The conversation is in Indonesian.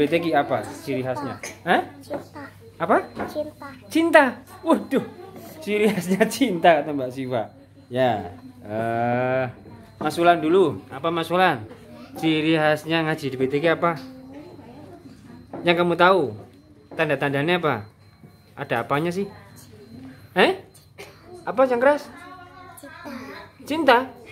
PTG apa ciri khasnya? Hah? Cinta. Apa? Cinta. Cinta. Waduh, ciri khasnya cinta kata Mbak Siva. Ya. Eh, uh, Mas dulu. Apa masulan? Ciri khasnya ngaji di PTG apa? Yang kamu tahu? Tanda-tandanya apa? Ada apanya sih? Eh? Apa yang keras? Cinta. Cinta?